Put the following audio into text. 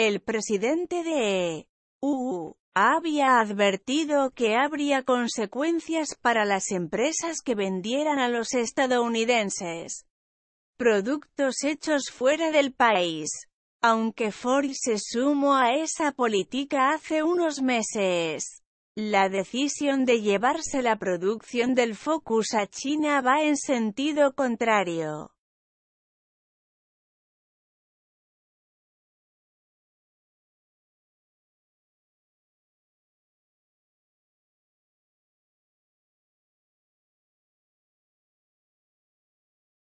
El presidente de EU había advertido que habría consecuencias para las empresas que vendieran a los estadounidenses productos hechos fuera del país. Aunque Ford se sumó a esa política hace unos meses, la decisión de llevarse la producción del Focus a China va en sentido contrario.